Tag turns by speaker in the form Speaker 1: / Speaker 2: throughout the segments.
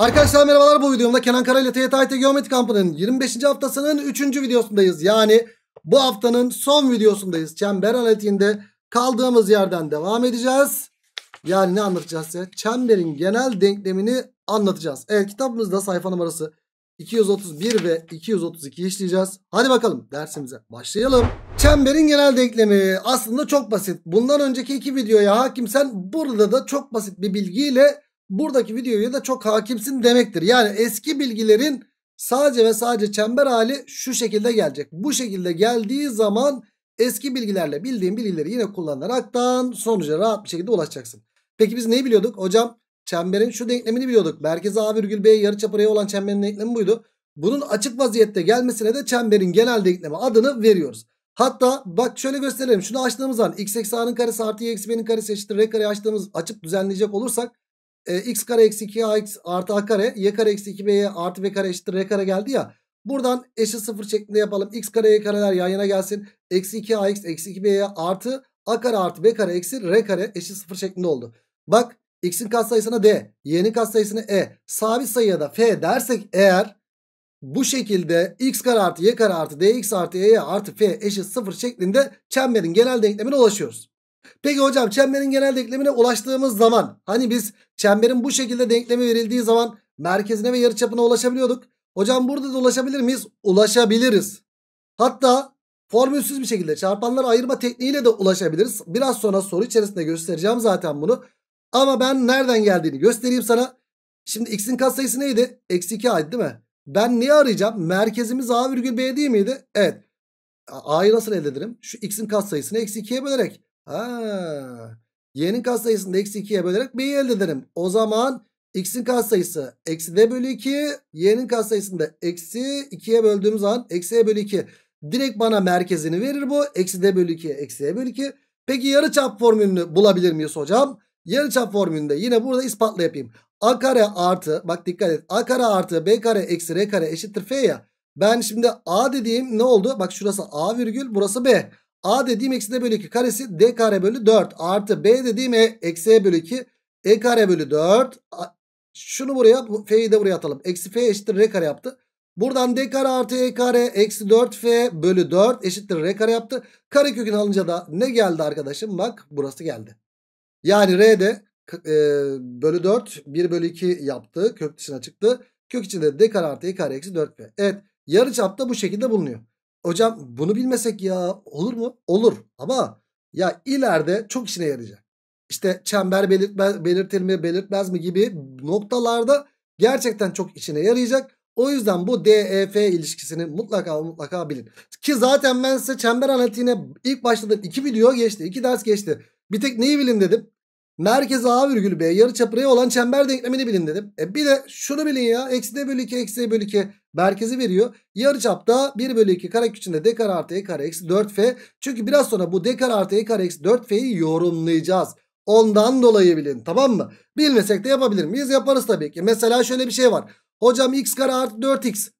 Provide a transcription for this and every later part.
Speaker 1: Arkadaşlar merhabalar bu videomda Kenan Kara ile TYT Geometri Kampı'nın 25. haftasının 3. videosundayız. Yani bu haftanın son videosundayız. Çember analitiğinde kaldığımız yerden devam edeceğiz. Yani ne anlatacağız size? Çemberin genel denklemini anlatacağız. Evet kitabımızda sayfa numarası 231 ve 232 işleyeceğiz. Hadi bakalım dersimize başlayalım. Çemberin genel denklemi aslında çok basit. Bundan önceki iki videoya hakimsen burada da çok basit bir bilgiyle buradaki videoya da çok hakimsin demektir. Yani eski bilgilerin sadece ve sadece çember hali şu şekilde gelecek. Bu şekilde geldiği zaman eski bilgilerle bildiğin bilgileri yine kullanaraktan sonuca rahat bir şekilde ulaşacaksın. Peki biz neyi biliyorduk? Hocam çemberin şu denklemini biliyorduk. Merkez A virgül B yarıçapı olan çemberin denklemi buydu. Bunun açık vaziyette gelmesine de çemberin genel denklemi adını veriyoruz. Hatta bak şöyle gösterelim. Şunu açtığımız an x eksi a'nın karesi artı y eksi b'nin karesi eşittir r kare açtığımız açıp düzenleyecek olursak e, x kare eksi 2ax artı a kare y kare eksi 2b'ye artı b kare eşittir r kare geldi ya. Buradan eşit sıfır şeklinde yapalım. x kare y kareler yan yana gelsin. Eksi 2ax eksi 2b'ye artı a kare artı b kare eksi r kare eşit sıfır şeklinde oldu. Bak x'in katsayısına d, y'nin katsayısına e, sabit sayıya da f dersek eğer bu şekilde x kare artı y kare artı dx artı y artı f eşit sıfır şeklinde çemberin genel denklemine ulaşıyoruz. Peki hocam çemberin genel denklemine ulaştığımız zaman hani biz çemberin bu şekilde denklemi verildiği zaman merkezine ve yarıçapına ulaşabiliyorduk. Hocam burada da ulaşabilir miyiz? Ulaşabiliriz. Hatta formülsüz bir şekilde çarpanları ayırma tekniğiyle de ulaşabiliriz. Biraz sonra soru içerisinde göstereceğim zaten bunu. Ama ben nereden geldiğini göstereyim sana. Şimdi x'in katsayısı neydi? Eksi 2a'ydı değil mi? Ben niye arayacağım? Merkezimiz a virgül b değil miydi? Evet. A'yı nasıl elde ederim? Şu x'in katsayısını eksi 2'ye bölerek. Ha, y'nin katsayısını eksi 2'ye bölerek b'yi elde ederim. O zaman x'in katsayısı eksi d bölü 2. Y'nin katsayısını da eksi 2'ye böldüğüm zaman eksi e bölü 2. Direkt bana merkezini verir bu. Eksi d bölü 2 eksi e bölü 2. Peki yarı çap formülünü bulabilir miyiz hocam? Yarı çap formülünde yine burada ispatla yapayım. A kare artı bak dikkat et. A kare artı B kare eksi R kare eşittir F ya. Ben şimdi A dediğim ne oldu? Bak şurası A virgül burası B. A dediğim eksi d bölü 2 karesi d kare bölü 4 artı b dediğim e eksi e bölü 2 e kare bölü 4. Şunu buraya f'yi de buraya atalım. Eksi f eşittir r kare yaptı. Buradan d kare artı e kare eksi 4f bölü 4 eşittir r kare yaptı. Kare kökünü alınca da ne geldi arkadaşım? Bak burası geldi. Yani r de e, bölü 4 1 bölü 2 yaptı. Kök dışına çıktı. Kök içinde d kare artı e kare eksi 4f. Evet yarı çapta bu şekilde bulunuyor. Hocam bunu bilmesek ya olur mu? Olur ama ya ileride çok işine yarayacak. İşte çember belirtme, belirtir mi belirtmez mi gibi noktalarda gerçekten çok işine yarayacak. O yüzden bu DEF ilişkisini mutlaka mutlaka bilin. Ki zaten ben size çember analitiğine ilk başladım iki video geçti. iki ders geçti. Bir tek neyi bilin dedim. Merkez A virgül B yarıçapı R olan çember denklemini bilin dedim. E bir de şunu bilin ya. Eksi D bölü 2 eksi D bölü 2 merkezi veriyor. Yarıçapta 1 bölü 2 kare içinde D kare artı E kare eksi 4F. Çünkü biraz sonra bu D kare artı E kare eksi 4F'yi yorumlayacağız. Ondan dolayı bilin tamam mı? Bilmesek de yapabilir miyiz? Yaparız tabii ki. Mesela şöyle bir şey var. Hocam x kare artı 4x.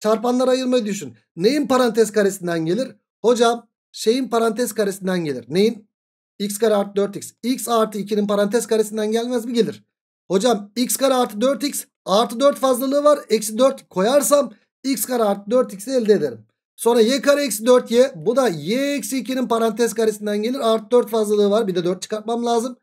Speaker 1: Çarpanları ayırmayı düşün. Neyin parantez karesinden gelir? Hocam şeyin parantez karesinden gelir. Neyin? x kare artı 4x. x artı 2'nin parantez karesinden gelmez mi? Gelir. Hocam x kare artı 4x artı 4 fazlalığı var. Eksi 4 koyarsam x kare artı 4x'i elde ederim. Sonra y kare eksi 4y. Bu da y eksi 2'nin parantez karesinden gelir. Artı 4 fazlalığı var. Bir de 4 çıkartmam lazım.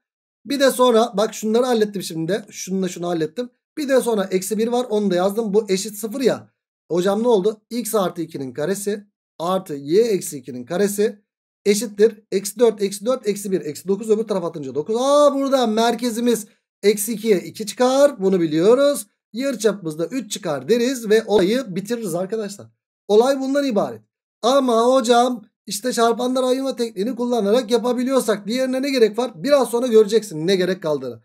Speaker 1: Bir de sonra bak şunları hallettim şimdi de. Şununla şunu hallettim. Bir de sonra eksi 1 var. Onu da yazdım. Bu eşit 0 ya. Hocam ne oldu? x artı 2'nin karesi artı y eksi 2'nin karesi eşittir. Eksi 4, eksi 4, eksi 1, eksi 9 öbür tarafa atınca 9. Aa burada merkezimiz eksi 2'ye 2 çıkar. Bunu biliyoruz. Yarı Yarıçapımızda 3 çıkar deriz ve olayı bitiririz arkadaşlar. Olay bundan ibaret. Ama hocam işte çarpanlar ayırma tekniğini kullanarak yapabiliyorsak diğerine ne gerek var? Biraz sonra göreceksin ne gerek kaldığını.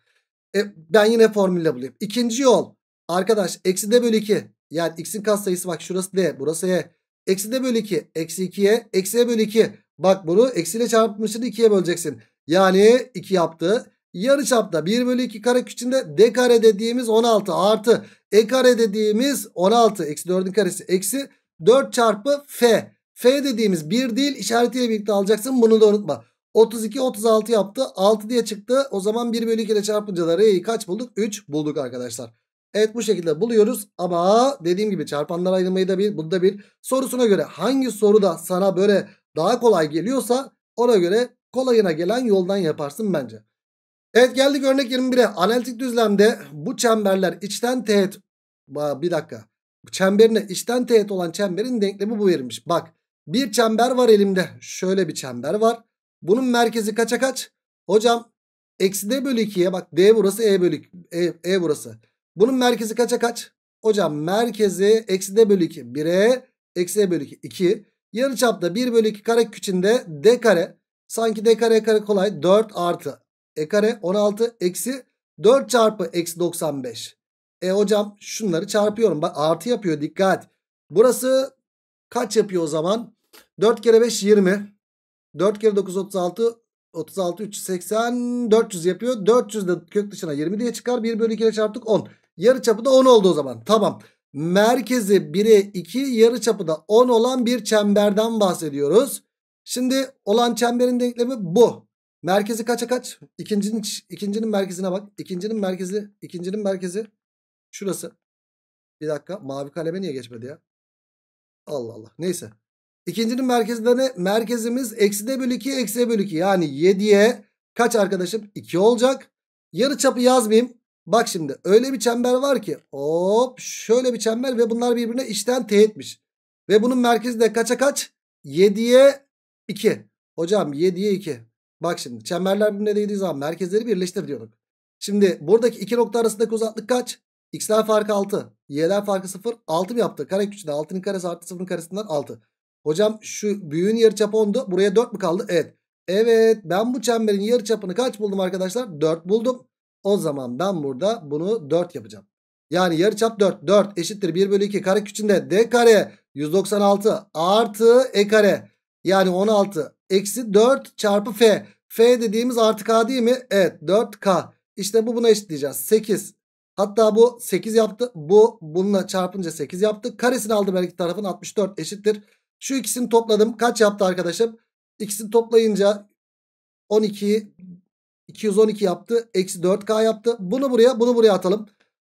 Speaker 1: E, ben yine formülle bulayım. İkinci yol. Arkadaş eksi d bölü 2. Yani x'in katsayısı bak şurası d burası e. Eksi d bölü 2 eksi 2'ye eksi e bölü 2. Bak bunu eksiyle çarpmışsın, 2'ye böleceksin. Yani 2 yaptı. Yarı çapta 1 bölü 2 kare içinde d kare dediğimiz 16 artı e kare dediğimiz 16. Eksi 4'ün karesi eksi 4 çarpı f. F dediğimiz bir değil işaretiyle birlikte alacaksın bunu da unutma. 32 36 yaptı 6 diye çıktı. O zaman 1 bölü 2 ile çarpınca da R'yi kaç bulduk? 3 bulduk arkadaşlar. Evet bu şekilde buluyoruz ama dediğim gibi çarpanlar ayrılmayı da bir, bunu da bil. Sorusuna göre hangi soruda sana böyle daha kolay geliyorsa ona göre kolayına gelen yoldan yaparsın bence. Evet geldik örnek 21'e. Analitik düzlemde bu çemberler içten teğet bir dakika. Çemberine içten teğet olan çemberin denklemi bu verilmiş. Bak bir çember var elimde. Şöyle bir çember var. Bunun merkezi kaça kaç? Hocam eksi d bölü 2'ye bak d burası e bölü e, e burası. Bunun merkezi kaça kaç? Hocam merkezi eksi d bölü 2 1'e eksi e bölü 2 2. Yarı Yarıçapta 1 bölü 2 kare içinde d kare. Sanki d kare e kare kolay. 4 artı e kare 16 eksi 4 çarpı eksi 95. E hocam şunları çarpıyorum. Bak artı yapıyor dikkat. Burası kaç yapıyor o zaman? 4 kere 5 20. 4 kere 9 36. 36 380 400 yapıyor. 400 de kök dışına 20 diye çıkar. 1 bölü 2 ile çarptık 10. Yarı çapı da 10 oldu o zaman. Tamam merkezi 1'e 2 yarıçapı da 10 olan bir çemberden bahsediyoruz. Şimdi olan çemberin denklemi bu. Merkezi kaça kaç? İkincinin, ikincinin merkezine bak. İkincinin merkezi, ikincinin merkezi şurası. Bir dakika mavi kaleme niye geçmedi ya? Allah Allah neyse. İkincinin merkezinde ne? Merkezimiz eksi de bölü 2 eksi de bölü 2. Yani 7'ye kaç arkadaşım? 2 olacak. Yarı çapı yazmayayım. Bak şimdi öyle bir çember var ki hop şöyle bir çember ve bunlar birbirine içten teğetmiş. Ve bunun merkezi de kaça kaç? 7'ye 2. Hocam 7'ye 2. Bak şimdi çemberler birbirine değdiği zaman merkezleri birleştir diyorduk. Şimdi buradaki iki nokta arasındaki uzaklık kaç? X'ler farkı 6. Y'ler farkı 0. 6 mı yaptı? Kare küçüğünde 6'nın karesi artı 0'ın karesinden 6. Hocam şu büyüğün yarıçapı 10'du. Buraya 4 mü kaldı? Evet. Evet ben bu çemberin yarıçapını kaç buldum arkadaşlar? 4 buldum. O zaman ben burada bunu 4 yapacağım. Yani yarıçap 4. 4 eşittir 1 bölü 2 kare küçüğünde d kare 196 artı e kare. Yani 16 eksi 4 çarpı f. f dediğimiz artı k değil mi? Evet 4k. İşte bu buna eşitleyeceğiz. 8 Hatta bu 8 yaptı. Bu bununla çarpınca 8 yaptı. Karesini aldım her iki tarafın 64 eşittir. Şu ikisini topladım. Kaç yaptı arkadaşım? İkisini toplayınca 12'yi 212 yaptı. Eksi 4K yaptı. Bunu buraya bunu buraya atalım.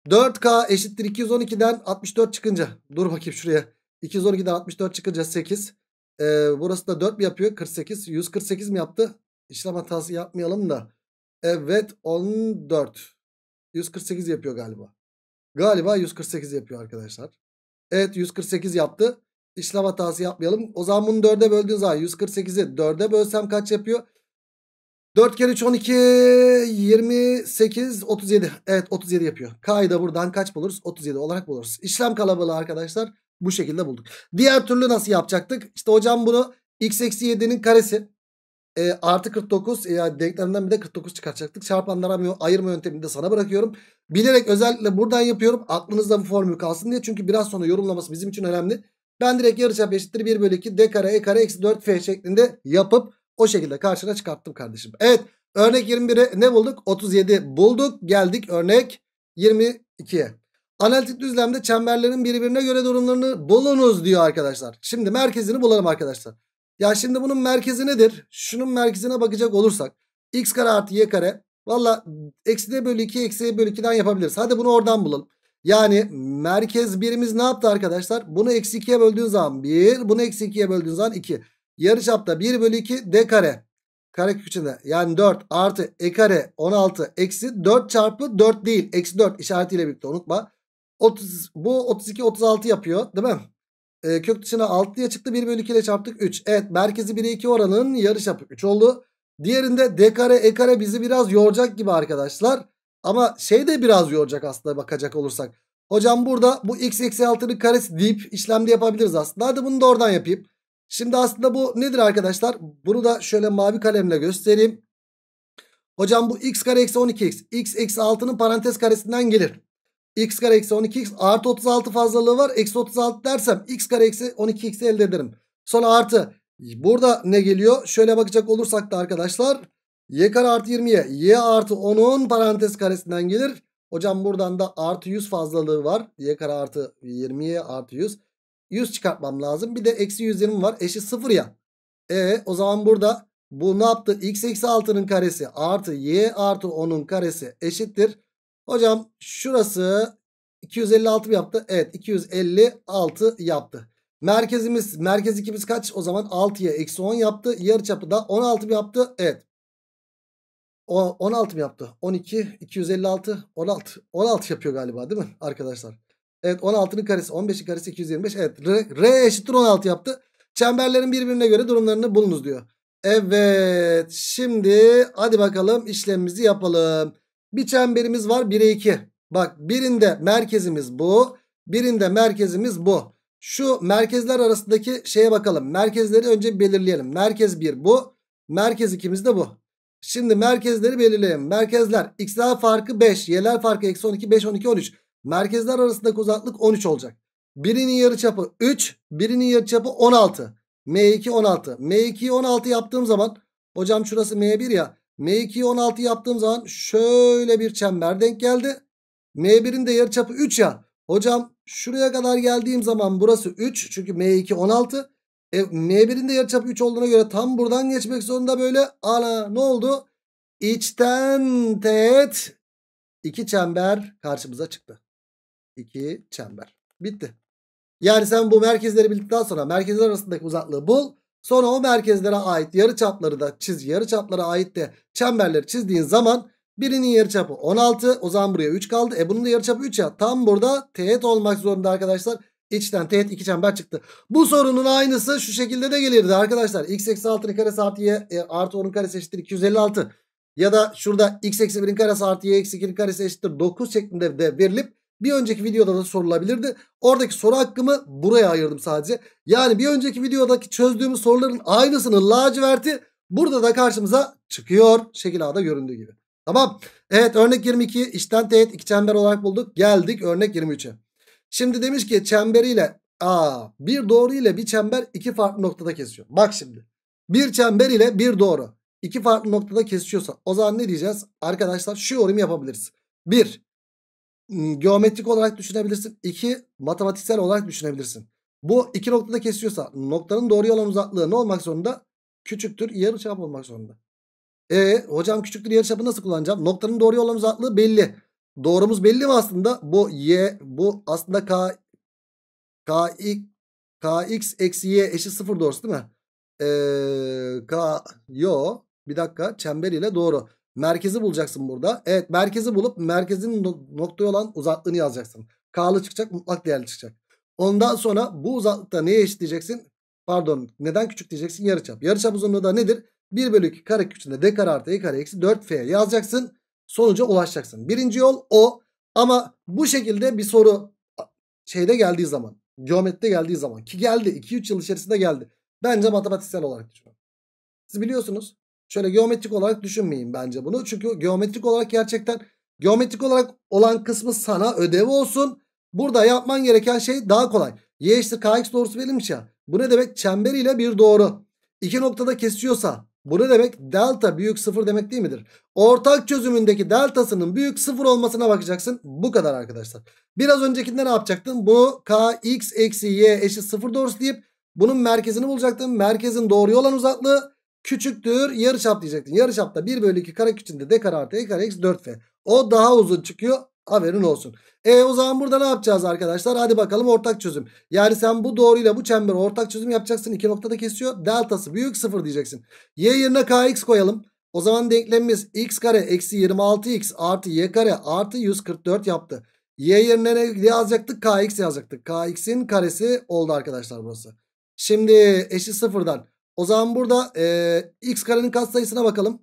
Speaker 1: 4K eşittir 212'den 64 çıkınca. Dur bakayım şuraya. 212'den 64 çıkınca 8. Ee, burası da 4 mi yapıyor? 48. 148 mi yaptı? İşlem hatası yapmayalım da. Evet 14. 148 yapıyor galiba. Galiba 148 yapıyor arkadaşlar. Evet 148 yaptı. İşlem hatası yapmayalım. O zaman bunu 4'e böldüğün zaman 148'i 4'e bölsem kaç yapıyor? 4 kere 3 12 28 37 evet 37 yapıyor. K'yı da buradan kaç buluruz? 37 olarak buluruz. İşlem kalabalığı arkadaşlar bu şekilde bulduk. Diğer türlü nasıl yapacaktık? İşte hocam bunu x eksi 7'nin karesi e, artı 49 e, yani denklemden bir de 49 çıkartacaktık. Çarpanlara ayırma yöntemini de sana bırakıyorum. Bilerek özellikle buradan yapıyorum. Aklınızda bu formül kalsın diye. Çünkü biraz sonra yorumlaması bizim için önemli. Ben direkt yarıçap eşittir 1 bölü 2 d kare e kare eksi 4 f şeklinde yapıp o şekilde karşına çıkarttım kardeşim. Evet örnek 21'e ne bulduk? 37 bulduk. Geldik örnek 22'ye. Analitik düzlemde çemberlerin birbirine göre durumlarını bulunuz diyor arkadaşlar. Şimdi merkezini bulalım arkadaşlar. Ya şimdi bunun merkezi nedir? Şunun merkezine bakacak olursak. X kare artı y kare. Valla eksi d bölü 2 eksi bölü 2'den yapabiliriz. Hadi bunu oradan bulalım. Yani merkez birimiz ne yaptı arkadaşlar? Bunu eksi 2'ye böldüğün zaman 1. Bunu eksi 2'ye böldüğün zaman 2. Yarıçapta 1 bölü 2 d kare. kare içinde yani 4 artı e kare 16 eksi 4 çarpı 4 değil. Eksi 4 işaretiyle birlikte unutma. 30, bu 32 36 yapıyor değil mi? E, kök dışına 6 diye çıktı 1 bölü 2 ile çarptık 3. Evet merkezi 1'e 2 oranının yarıçapı 3 oldu. Diğerinde d kare e kare bizi biraz yoracak gibi arkadaşlar. Ama şey de biraz yoracak aslında bakacak olursak. Hocam burada bu x eksi 6'nın karesi deyip işlemde yapabiliriz aslında. Hadi bunu da oradan yapayım. Şimdi aslında bu nedir arkadaşlar? Bunu da şöyle mavi kalemle göstereyim. Hocam bu x kare eksi 12x. x eksi 6'nın parantez karesinden gelir. x kare eksi 12x artı 36 fazlalığı var. Eksi 36 dersem x kare eksi 12 x elde ederim. Sonra artı burada ne geliyor? Şöyle bakacak olursak da arkadaşlar y kare artı 20'ye y artı 10'un parantez karesinden gelir. Hocam buradan da artı 100 fazlalığı var. y kare artı 20'ye artı 100. 100 çıkartmam lazım. Bir de eksi 120 var. Eşi 0 ya. E o zaman burada bu ne yaptı? X eksi 6'nın karesi artı Y artı 10'un karesi eşittir. Hocam şurası 256 mi yaptı? Evet 256 yaptı. Merkezimiz merkez ikimiz kaç? O zaman 6'ya eksi 10 yaptı. Yarıçapı da 16 mi yaptı? Evet. O, 16 mi yaptı? 12, 256, 16. 16 yapıyor galiba değil mi arkadaşlar? Evet 16'nın karesi 15'in karesi 225. Evet R, R eşittir 16 yaptı. Çemberlerin birbirine göre durumlarını bulunuz diyor. Evet şimdi hadi bakalım işlemimizi yapalım. Bir çemberimiz var 1'e 2. Bak birinde merkezimiz bu. Birinde merkezimiz bu. Şu merkezler arasındaki şeye bakalım. Merkezleri önce belirleyelim. Merkez 1 bu. Merkez 2'miz de bu. Şimdi merkezleri belirleyelim. Merkezler x'ler farkı 5. Y'ler farkı eksi 12, 5, 12, 13. Merkezler arasındaki uzaklık 13 olacak. Birinin yarıçapı 3, birinin yarıçapı 16. M2 16. M2'yi 16 yaptığım zaman hocam şurası M1 ya. M2'yi 16 yaptığım zaman şöyle bir çember denk geldi. M1'in de yarıçapı 3 ya. Hocam şuraya kadar geldiğim zaman burası 3 çünkü M2 16. E, M1'in de yarıçapı 3 olduğuna göre tam buradan geçmek zorunda böyle ana ne oldu? İçten teğet iki çember karşımıza çıktı. 2 çember. Bitti. Yani sen bu merkezleri bildikten sonra merkezler arasındaki uzaklığı bul. Sonra o merkezlere ait yarıçapları da çiz. yarıçaplara ait de çemberleri çizdiğin zaman birinin yarıçapı 16. O zaman buraya 3 kaldı. E bunun da yarıçapı 3 ya. Tam burada teğet olmak zorunda arkadaşlar. İçten teğet 2 çember çıktı. Bu sorunun aynısı şu şekilde de gelirdi arkadaşlar. X eksi 6'nın karesi artı y e, artı 10'un karesi eşittir 256. Ya da şurada x eksi 1'in karesi artı y eksi 2'nin karesi eşittir 9 şeklinde de verilip bir önceki videoda da sorulabilirdi. Oradaki soru hakkımı buraya ayırdım sadece. Yani bir önceki videodaki çözdüğümüz soruların aynısını laciverti burada da karşımıza çıkıyor. Şekil A'da göründüğü gibi. Tamam. Evet örnek 22 içten teğet iki çember olarak bulduk. Geldik örnek 23'e. Şimdi demiş ki çemberiyle aa, bir doğru ile bir çember iki farklı noktada kesiyor. Bak şimdi. Bir çember ile bir doğru iki farklı noktada kesişiyorsa o zaman ne diyeceğiz? Arkadaşlar şu yorumu yapabiliriz. Bir geometrik olarak düşünebilirsin. 2 matematiksel olarak düşünebilirsin. Bu iki noktada kesiyorsa noktanın doğru olan uzaklığı ne olmak zorunda? Küçüktür yarıçap olmak zorunda. E hocam küçüktür yarıçapı nasıl kullanacağım? Noktanın doğru olan uzaklığı belli. Doğrumuz belli mi aslında? Bu y bu aslında k k kx eksi y eşit sıfır doğrusu değil mi? Ee, k yo bir dakika çember ile doğru. Merkezi bulacaksın burada. Evet merkezi bulup merkezin noktaya olan uzaklığını yazacaksın. K'lı çıkacak mutlak değerli çıkacak. Ondan sonra bu uzaklıkta neye eşitleyeceksin? Pardon neden küçük diyeceksin? Yarıçap. Yarıçap uzunluğu da nedir? 1 bölü 2 kare küçüğünde d kare artı e kare eksi 4f yazacaksın. Sonuca ulaşacaksın. Birinci yol o. Ama bu şekilde bir soru şeyde geldiği zaman geometride geldiği zaman ki geldi 2-3 yıl içerisinde geldi. Bence matematiksel olarak düşünüyorum. Siz biliyorsunuz Şöyle geometrik olarak düşünmeyin bence bunu. Çünkü geometrik olarak gerçekten geometrik olarak olan kısmı sana ödev olsun. Burada yapman gereken şey daha kolay. Y eşittir kx doğrusu verilmiş ya. Bu ne demek? Çember ile bir doğru. İki noktada kesiyorsa bu ne demek? Delta büyük sıfır demek değil midir? Ortak çözümündeki deltasının büyük sıfır olmasına bakacaksın. Bu kadar arkadaşlar. Biraz öncekinde ne yapacaktın? Bu kx eksi y eşit sıfır doğrusu deyip bunun merkezini bulacaktın. Merkezin doğruya olan uzaklığı küçüktür yarı çap diyecektin. yarı çapta 1 bölü 2 kare içinde d kare artı e kare eksi 4f. O daha uzun çıkıyor. Haberin olsun. E o zaman burada ne yapacağız arkadaşlar? Hadi bakalım ortak çözüm. Yani sen bu doğruyla bu çember ortak çözüm yapacaksın. İki noktada kesiyor. Deltası büyük sıfır diyeceksin. Y yerine kx koyalım. O zaman denklemimiz x kare eksi 26x artı y kare artı 144 yaptı. Y yerine ne yazacaktık? kx yazacaktık. kx'in karesi oldu arkadaşlar burası. Şimdi eşit sıfırdan o zaman burada e, x karenin katsayısına bakalım.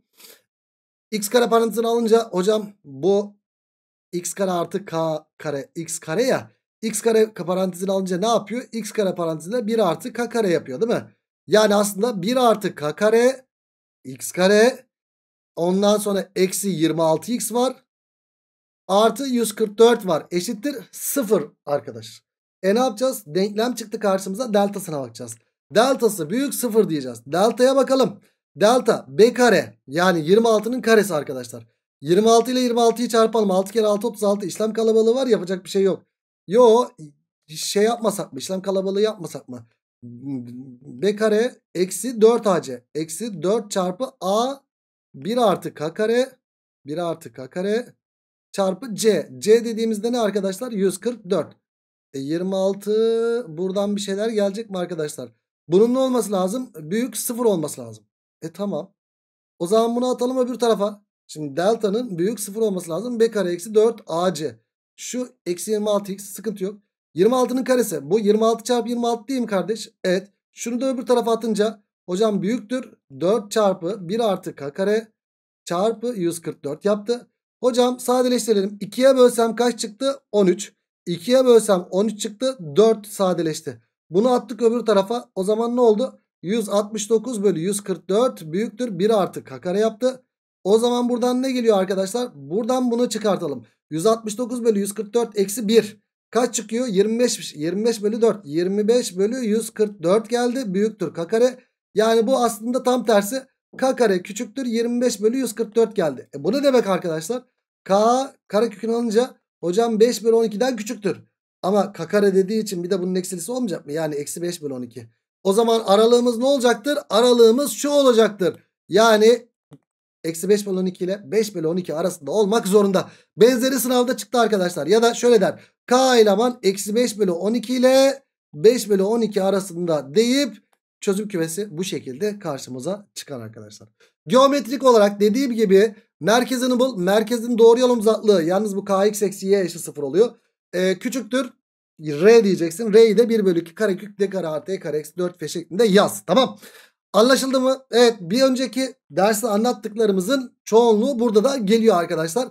Speaker 1: x kare parantezini alınca hocam bu x kare artı k kare x kare ya. x kare parantezini alınca ne yapıyor? x kare parantezinde 1 artı k kare yapıyor değil mi? Yani aslında 1 artı k kare x kare ondan sonra eksi 26x var. Artı 144 var. Eşittir 0 arkadaş. E ne yapacağız? Denklem çıktı karşımıza deltasına bakacağız. Deltası büyük 0 diyeceğiz. Delta'ya bakalım. Delta b kare yani 26'nın karesi arkadaşlar. 26 ile 26'yı çarpalım. 6 kere 6 36 işlem kalabalığı var yapacak bir şey yok. Yo şey yapmasak mı işlem kalabalığı yapmasak mı? B kare eksi 4 AC eksi 4 çarpı A 1 artı K kare 1 artı K kare çarpı C. C dediğimizde ne arkadaşlar? 144. E 26 buradan bir şeyler gelecek mi arkadaşlar? Bunun ne olması lazım? Büyük sıfır olması lazım. E tamam. O zaman bunu atalım öbür tarafa. Şimdi delta'nın büyük sıfır olması lazım. B kare eksi 4 AC. Şu eksi 26x sıkıntı yok. 26'nın karesi. Bu 26 çarpı 26 değil mi kardeş? Evet. Şunu da öbür tarafa atınca hocam büyüktür. 4 çarpı 1 artı k kare çarpı 144 yaptı. Hocam sadeleştirelim. 2'ye bölsem kaç çıktı? 13. 2'ye bölsem 13 çıktı. 4 sadeleşti. Bunu attık öbür tarafa. O zaman ne oldu? 169 bölü 144 büyüktür 1 artı k kare yaptı. O zaman buradan ne geliyor arkadaşlar? Buradan bunu çıkartalım. 169 bölü 144 eksi 1. Kaç çıkıyor? 25, 25 bölü 4. 25 bölü 144 geldi. Büyüktür k kare. Yani bu aslında tam tersi. K kare küçüktür. 25 bölü 144 geldi. E bu ne demek arkadaşlar? K kare kökünü alınca hocam 5 bölü 12'den küçüktür. Ama kakare dediği için bir de bunun eksilisi olmayacak mı? Yani eksi 5 bölü 12. O zaman aralığımız ne olacaktır? Aralığımız şu olacaktır. Yani eksi 5 bölü 12 ile 5 bölü 12 arasında olmak zorunda. Benzeri sınavda çıktı arkadaşlar. Ya da şöyle der. K eleman eksi 5 bölü 12 ile 5 bölü 12 arasında deyip çözüm kümesi bu şekilde karşımıza çıkar arkadaşlar. Geometrik olarak dediğim gibi merkezini bul. Merkezin doğru yolum uzaklığı. Yalnız bu kx eksi y eşit 0 oluyor e, küçüktür R diyeceksin. R'yi de 1 bölü 2 kare kök D kare artı E kare eksi 4 F şeklinde yaz. Tamam. Anlaşıldı mı? Evet bir önceki derste anlattıklarımızın çoğunluğu burada da geliyor arkadaşlar.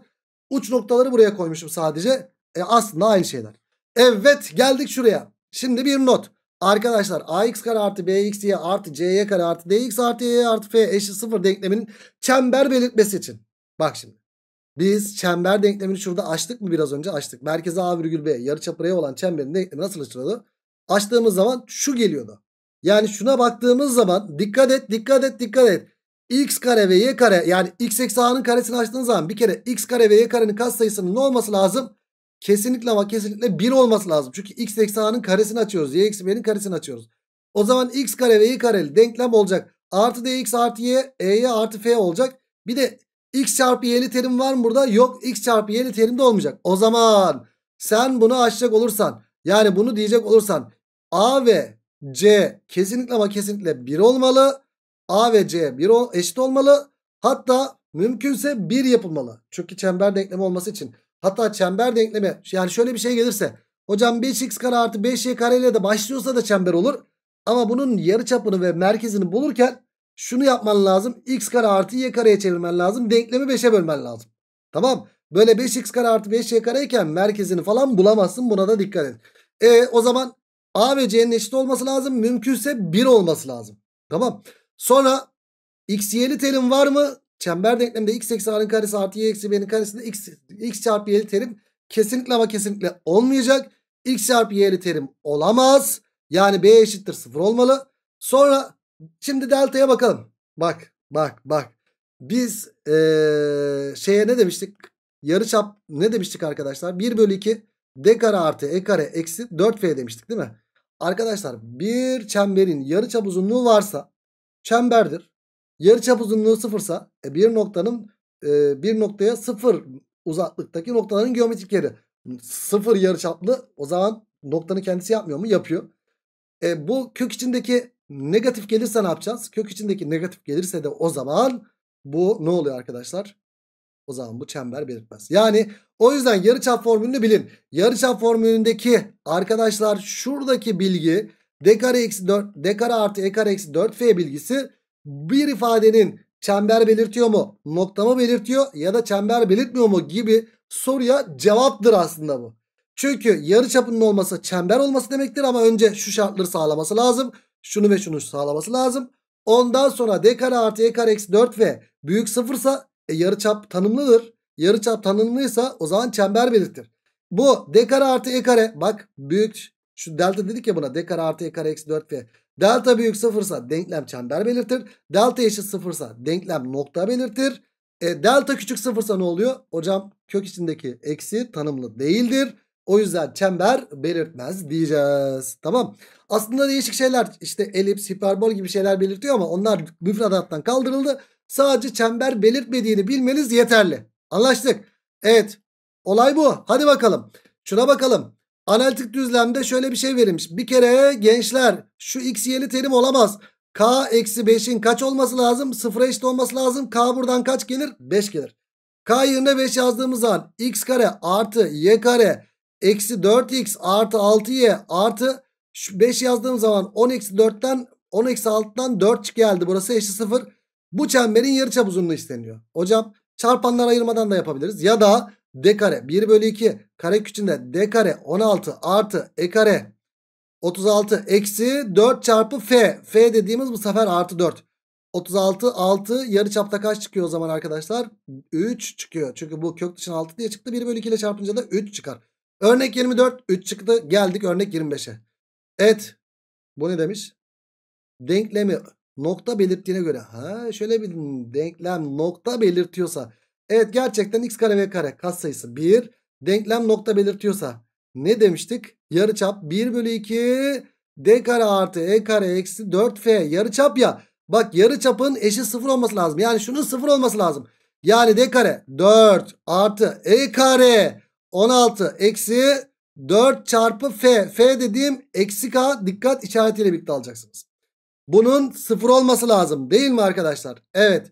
Speaker 1: Uç noktaları buraya koymuşum sadece. E, aslında aynı şeyler. Evet geldik şuraya. Şimdi bir not. Arkadaşlar ax kare artı bx bxy artı cy kare artı dx artı y artı f eşit 0 denkleminin çember belirtmesi için. Bak şimdi. Biz çember denklemini şurada açtık mı biraz önce? Açtık. Merkeze A virgül B yarıçapı R olan çemberin denklemi nasıl açılıyordu? Açtığımız zaman şu geliyordu. Yani şuna baktığımız zaman dikkat et dikkat et dikkat et. X kare ve Y kare yani X eksi A'nın karesini açtığınız zaman bir kere X kare ve Y karenin katsayısının ne olması lazım? Kesinlikle ama kesinlikle 1 olması lazım. Çünkü X eksi A'nın karesini açıyoruz. Y eksi B'nin karesini açıyoruz. O zaman X kare ve Y kareli denklem olacak. Artı DX artı Y, E'ye artı F olacak. Bir de X çarpı y'li terim var mı burada? Yok x çarpı y'li terim de olmayacak. O zaman sen bunu açacak olursan yani bunu diyecek olursan A ve C kesinlikle ama kesinlikle 1 olmalı. A ve C 1 eşit olmalı. Hatta mümkünse 1 yapılmalı. Çünkü çember denklemi olması için. Hatta çember denklemi yani şöyle bir şey gelirse. Hocam 5x kare artı 5y kare ile de başlıyorsa da çember olur. Ama bunun yarı çapını ve merkezini bulurken şunu yapman lazım. X kare artı y kareye çevirmen lazım. Denklemi 5'e bölmen lazım. Tamam. Böyle 5x kare artı 5y kareyken merkezini falan bulamazsın. Buna da dikkat et. E, o zaman A ve C'nin eşit olması lazım. Mümkünse 1 olması lazım. Tamam. Sonra x y'li terim var mı? Çember denkleminde x eksi a'nın karesi artı y eksi b'nin karesinde x, x çarpı y'li terim kesinlikle ama kesinlikle olmayacak. x çarpı y'li terim olamaz. Yani b eşittir 0 olmalı. Sonra Şimdi delta'ya bakalım. Bak bak bak. Biz ee, şeye ne demiştik? Yarı çap ne demiştik arkadaşlar? 1 bölü 2 d kare artı e kare eksi 4f demiştik değil mi? Arkadaşlar bir çemberin yarı çap uzunluğu varsa çemberdir. Yarı çap uzunluğu sıfırsa e, bir noktanın e, bir noktaya sıfır uzaklıktaki noktaların geometrik yeri sıfır yarı çaplı. o zaman noktanın kendisi yapmıyor mu? Yapıyor. E, bu kök içindeki Negatif gelirse ne yapacağız? Kök içindeki negatif gelirse de o zaman bu ne oluyor arkadaşlar? O zaman bu çember belirtmez. Yani o yüzden yarıçap formülünü bilin. Yarıçap formülündeki arkadaşlar şuradaki bilgi d kare eksi 4 d kare artı e kare eksi 4f bilgisi bir ifadenin çember belirtiyor mu noktamı belirtiyor ya da çember belirtmiyor mu gibi soruya cevaptır aslında bu. Çünkü yarı çapının olması çember olması demektir ama önce şu şartları sağlaması lazım şunu ve şunu sağlaması lazım. Ondan sonra d kare artı e kare eksi 4 ve büyük sıfırsa e, yarıçap tanımlıdır. Yarıçap tanımlıysa o zaman çember belirtir. Bu d kare artı e kare bak büyük şu delta dedik ya buna d kare artı e kare eksi 4 ve delta büyük sıfırsa denklem çember belirtir. Delta eşit sıfırsa denklem nokta belirtir. E, delta küçük sıfırsa ne oluyor? Hocam kök içindeki eksi tanımlı değildir. O yüzden çember belirtmez diyeceğiz. Tamam. Aslında değişik şeyler işte elips, hiperbol gibi şeyler belirtiyor ama onlar müfredattan kaldırıldı. Sadece çember belirtmediğini bilmeniz yeterli. Anlaştık. Evet. Olay bu. Hadi bakalım. Şuna bakalım. Analitik düzlemde şöyle bir şey verilmiş. Bir kere gençler şu x y'li terim olamaz. K eksi 5'in kaç olması lazım? Sıfıra eşit olması lazım. K buradan kaç gelir? 5 gelir. K yerine 5 yazdığımız zaman x kare artı y kare Eksi 4x artı 6y artı 5 yazdığım zaman 10 eksi 4'ten 10 eksi 6'dan 4 geldi. Burası eşit 0. Bu çemberin yarıçap uzunluğu isteniyor. Hocam çarpanlar ayırmadan da yapabiliriz. Ya da d kare 1 bölü 2 kare küçüğünde d kare 16 artı e kare 36 eksi 4 çarpı f. f dediğimiz bu sefer artı 4. 36 6 yarı çapta kaç çıkıyor o zaman arkadaşlar? 3 çıkıyor. Çünkü bu kök dışına 6 diye çıktı. 1 bölü 2 ile çarpınca da 3 çıkar. Örnek 24 3 çıktı geldik örnek 25'e. Evet bu ne demiş? Denklemi nokta belirttiğine göre. Ha şöyle bir denklem nokta belirtiyorsa. Evet gerçekten x kare ve kare katsayısı 1. Denklem nokta belirtiyorsa ne demiştik? Yarıçap 1 bölü 2 d kare artı e kare eksi 4f yarıçap ya. Bak yarıçapın eşi 0 olması lazım. Yani şunun 0 olması lazım. Yani d kare 4 artı e kare 16 eksi 4 çarpı F. F dediğim eksi K dikkat işaretiyle birlikte alacaksınız. Bunun sıfır olması lazım değil mi arkadaşlar? Evet.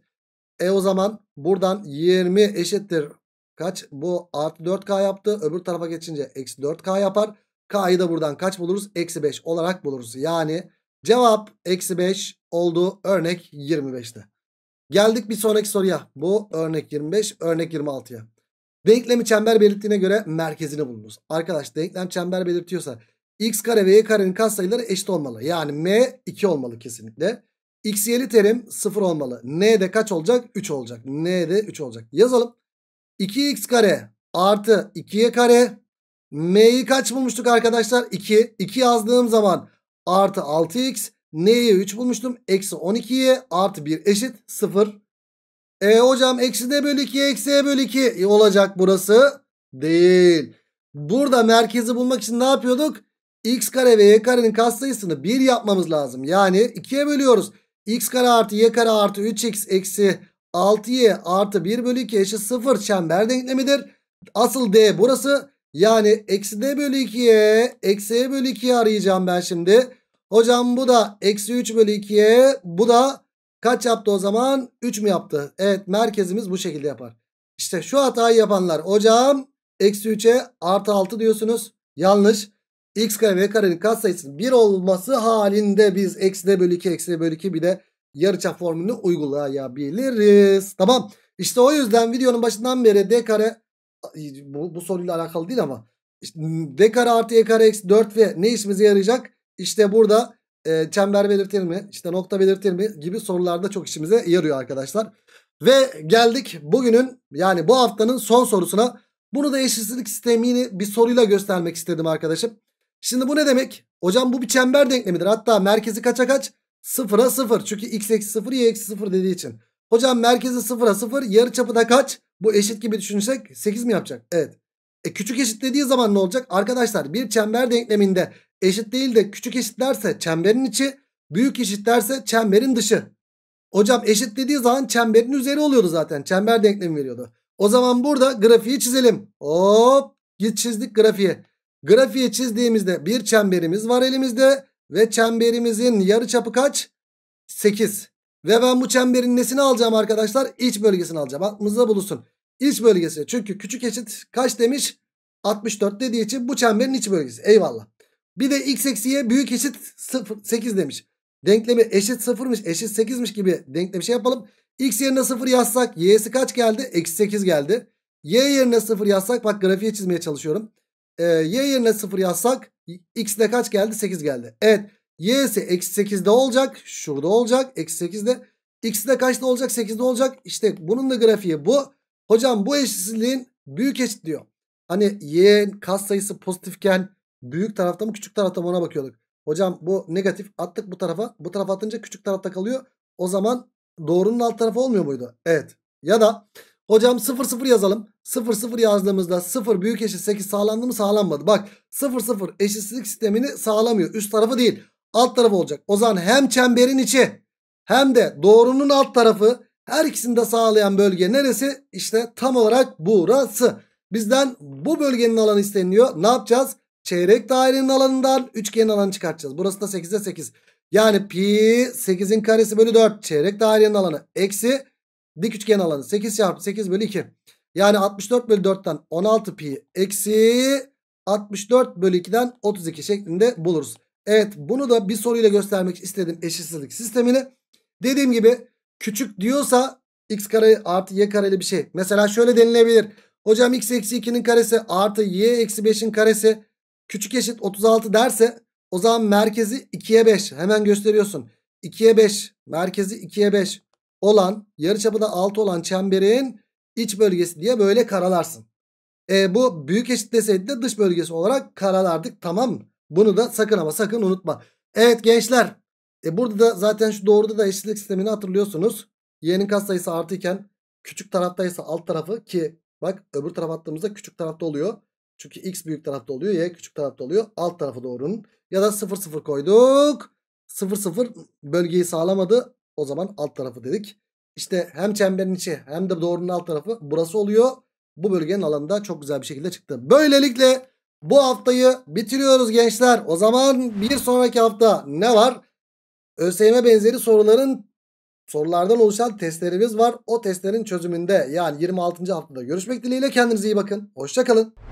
Speaker 1: E o zaman buradan 20 eşittir. Kaç? Bu artı 4K yaptı. Öbür tarafa geçince eksi 4K yapar. K'yı da buradan kaç buluruz? Eksi 5 olarak buluruz. Yani cevap eksi 5 oldu. Örnek 25'te. Geldik bir sonraki soruya. Bu örnek 25, örnek 26'ya. Denklemi çember belirttiğine göre merkezini bulunuz. Arkadaş denklem çember belirtiyorsa x kare ve y karenin katsayıları eşit olmalı. Yani m 2 olmalı kesinlikle. x y'li terim 0 olmalı. n de kaç olacak? 3 olacak. n de 3 olacak. Yazalım. 2x kare artı 2y kare. m'yi kaç bulmuştuk arkadaşlar? 2. 2 yazdığım zaman artı 6x. n'yi 3 bulmuştum. Eksi 12y artı 1 eşit 0. E hocam eksi d bölü 2 eksi e bölü 2 olacak burası. Değil. Burada merkezi bulmak için ne yapıyorduk? X kare ve y karenin katsayısını 1 yapmamız lazım. Yani 2'ye bölüyoruz. X kare artı y kare artı 3x eksi 6y artı 1 bölü 2 eşit 0 çember denklemidir. Asıl d burası. Yani eksi d bölü 2'ye eksi e bölü 2'ye arayacağım ben şimdi. Hocam bu da eksi 3 bölü 2'ye bu da Kaç yaptı o zaman? 3 mü yaptı? Evet merkezimiz bu şekilde yapar. İşte şu hatayı yapanlar hocam eksi 3'e artı 6 diyorsunuz. Yanlış. X kare ve karenin katsayısının 1 olması halinde biz eksi de bölü 2 eksi de bölü 2 bir de yarıçap formülünü uygulayabiliriz. Tamam. İşte o yüzden videonun başından beri d kare bu, bu soruyla alakalı değil ama işte d kare artı e kare eksi 4 ve ne işimize yarayacak? İşte burada e, çember belirtir mi? İşte nokta belirtir mi? Gibi sorularda çok işimize yarıyor arkadaşlar. Ve geldik bugünün yani bu haftanın son sorusuna. Bunu da eşitsizlik sistemini bir soruyla göstermek istedim arkadaşım. Şimdi bu ne demek? Hocam bu bir çember denklemidir. Hatta merkezi kaça kaç? Sıfıra sıfır. Çünkü x eksi sıfır y eksi sıfır dediği için. Hocam merkezi sıfıra sıfır. Yarı çapı da kaç? Bu eşit gibi düşünsek 8 mi yapacak? Evet. E küçük eşit dediği zaman ne olacak? Arkadaşlar bir çember denkleminde Eşit değil de küçük eşitlerse çemberin içi, büyük eşitlerse çemberin dışı. Hocam eşit dediği zaman çemberin üzeri oluyordu zaten. Çember denklemi veriyordu. O zaman burada grafiği çizelim. Hop git çizdik grafiği. Grafiği çizdiğimizde bir çemberimiz var elimizde. Ve çemberimizin yarı çapı kaç? 8. Ve ben bu çemberin nesini alacağım arkadaşlar? İç bölgesini alacağım. Aklınızda bulunsun. İç bölgesi. Çünkü küçük eşit kaç demiş? 64 dediği için bu çemberin iç bölgesi. Eyvallah. Bir de x eksi y büyük eşit 0, 8 demiş. Denklemi eşit 0'mış eşit 8'miş gibi denklemi şey yapalım. X yerine 0 yazsak y'si kaç geldi? Eksi 8 geldi. Y yerine 0 yazsak bak grafiği çizmeye çalışıyorum. Ee, y yerine 0 yazsak x de kaç geldi? 8 geldi. Evet y'si eksi 8'de olacak. Şurada olacak. Eksi 8'de. X'i de kaçta olacak? 8'de olacak. İşte bunun da grafiği bu. Hocam bu eşitsizliğin büyük eşit diyor. Hani y kas sayısı pozitifken Büyük tarafta mı küçük tarafta mı ona bakıyorduk. Hocam bu negatif attık bu tarafa. Bu tarafa atınca küçük tarafta kalıyor. O zaman doğrunun alt tarafı olmuyor muydu? Evet. Ya da hocam 0 0 yazalım. 0 0 yazdığımızda 0 büyük eşit 8 sağlandı mı sağlanmadı. Bak 0 0 eşitsizlik sistemini sağlamıyor. Üst tarafı değil alt tarafı olacak. O zaman hem çemberin içi hem de doğrunun alt tarafı her ikisini de sağlayan bölge neresi? İşte tam olarak burası. Bizden bu bölgenin alanı isteniliyor. Ne yapacağız? çeyrek dairenin alanından üçgenin alanı çıkartacağız. Burası da 8'e 8. Yani pi 8'in karesi bölü 4 çeyrek dairenin alanı eksi dik üçgen alanı 8 çarpı 8 bölü 2. Yani 64 bölü 4'ten 16 pi eksi 64 bölü 2'den 32 şeklinde buluruz. Evet bunu da bir soruyla göstermek istedim eşitsizlik sistemini. Dediğim gibi küçük diyorsa x kare artı y kareli bir şey. Mesela şöyle denilebilir. Hocam x eksi 2'nin karesi artı y eksi 5'in karesi küçük eşit 36 derse o zaman merkezi 2'ye 5 hemen gösteriyorsun. 2'ye 5 merkezi 2'ye 5 olan yarıçapı da 6 olan çemberin iç bölgesi diye böyle karalarsın. E, bu büyük eşit deseydi de dış bölgesi olarak karalardık tamam mı? Bunu da sakın ama sakın unutma. Evet gençler e, burada da zaten şu doğruda da eşitlik sistemini hatırlıyorsunuz. Y'nin katsayısı sayısı iken küçük taraftaysa alt tarafı ki bak öbür taraf attığımızda küçük tarafta oluyor. Çünkü x büyük tarafta oluyor. Y küçük tarafta oluyor. Alt tarafı doğrunun. Ya da 0 0 koyduk. 0 0 bölgeyi sağlamadı. O zaman alt tarafı dedik. İşte hem çemberin içi hem de doğrunun alt tarafı burası oluyor. Bu bölgenin alanında çok güzel bir şekilde çıktı. Böylelikle bu haftayı bitiriyoruz gençler. O zaman bir sonraki hafta ne var? ÖSYM benzeri soruların sorulardan oluşan testlerimiz var. O testlerin çözümünde yani 26. haftada görüşmek dileğiyle kendinize iyi bakın. Hoşçakalın.